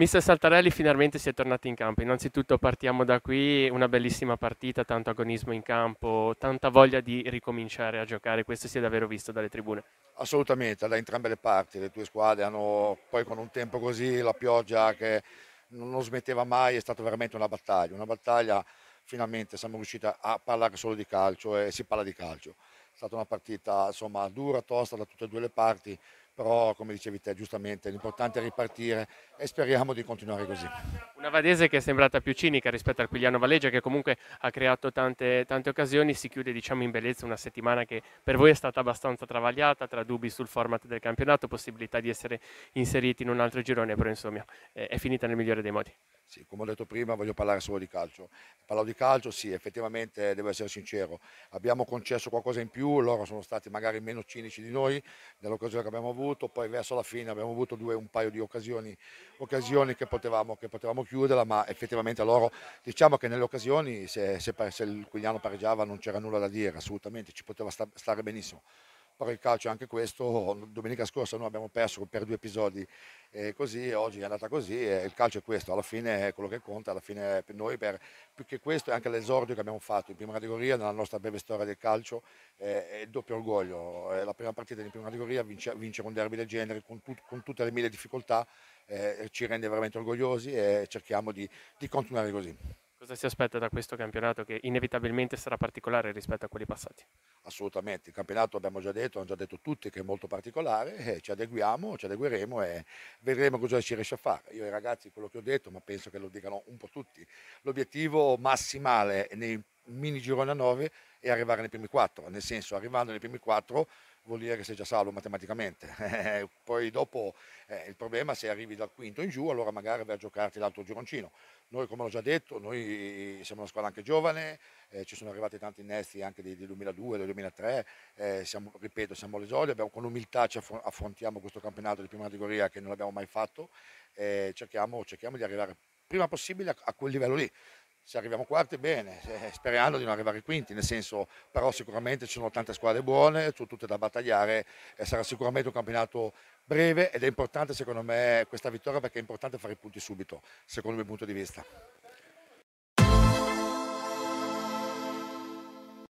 Mister Saltarelli finalmente si è tornato in campo. Innanzitutto partiamo da qui, una bellissima partita, tanto agonismo in campo, tanta voglia di ricominciare a giocare, questo si è davvero visto dalle tribune. Assolutamente, da entrambe le parti, le due squadre hanno poi con un tempo così la pioggia che non smetteva mai, è stata veramente una battaglia, una battaglia finalmente siamo riusciti a parlare solo di calcio e si parla di calcio. È stata una partita insomma, dura, tosta da tutte e due le parti, però come dicevi te giustamente l'importante è ripartire e speriamo di continuare così. Una Vadese che è sembrata più cinica rispetto al Quigliano Valleggia che comunque ha creato tante, tante occasioni, si chiude diciamo, in bellezza una settimana che per voi è stata abbastanza travagliata tra dubbi sul format del campionato, possibilità di essere inseriti in un altro girone, però insomma è finita nel migliore dei modi. Sì, come ho detto prima, voglio parlare solo di calcio. Parlo di calcio, sì, effettivamente devo essere sincero. Abbiamo concesso qualcosa in più, loro sono stati magari meno cinici di noi nell'occasione che abbiamo avuto, poi verso la fine abbiamo avuto due, un paio di occasioni, occasioni che, potevamo, che potevamo chiuderla, ma effettivamente loro, diciamo che nelle occasioni, se, se, se il Quigliano pareggiava non c'era nulla da dire, assolutamente, ci poteva sta, stare benissimo però il calcio è anche questo, domenica scorsa noi abbiamo perso per due episodi eh, così, oggi è andata così e il calcio è questo, alla fine è quello che conta, alla fine per noi per, più che questo è anche l'esordio che abbiamo fatto in prima categoria nella nostra breve storia del calcio, eh, è il doppio orgoglio, è eh, la prima partita in prima categoria, vince, vincere un derby del genere con, tut, con tutte le mille difficoltà eh, ci rende veramente orgogliosi e cerchiamo di, di continuare così cosa si aspetta da questo campionato che inevitabilmente sarà particolare rispetto a quelli passati? Assolutamente, il campionato abbiamo già detto, hanno già detto tutti che è molto particolare, eh, ci adeguiamo, ci adegueremo e vedremo cosa ci riesce a fare. Io ai ragazzi quello che ho detto, ma penso che lo dicano un po' tutti, l'obiettivo massimale nei mini girone a 9 e arrivare nei primi 4, nel senso arrivando nei primi 4 vuol dire che sei già salvo matematicamente. Poi dopo eh, il problema se arrivi dal quinto in giù, allora magari vai a giocarti l'altro gironcino. Noi, come ho già detto, noi siamo una squadra anche giovane, eh, ci sono arrivati tanti innesti anche del 2002, del 2003, eh, siamo, ripeto, siamo all'esordio, abbiamo, con umiltà ci affrontiamo questo campionato di prima categoria che non l'abbiamo mai fatto e eh, cerchiamo, cerchiamo di arrivare prima possibile a, a quel livello lì se arriviamo quarti bene, eh, sperando di non arrivare quinti, nel senso però sicuramente ci sono tante squadre buone, tutte da battagliare e sarà sicuramente un campionato breve ed è importante secondo me questa vittoria perché è importante fare i punti subito, secondo il mio punto di vista.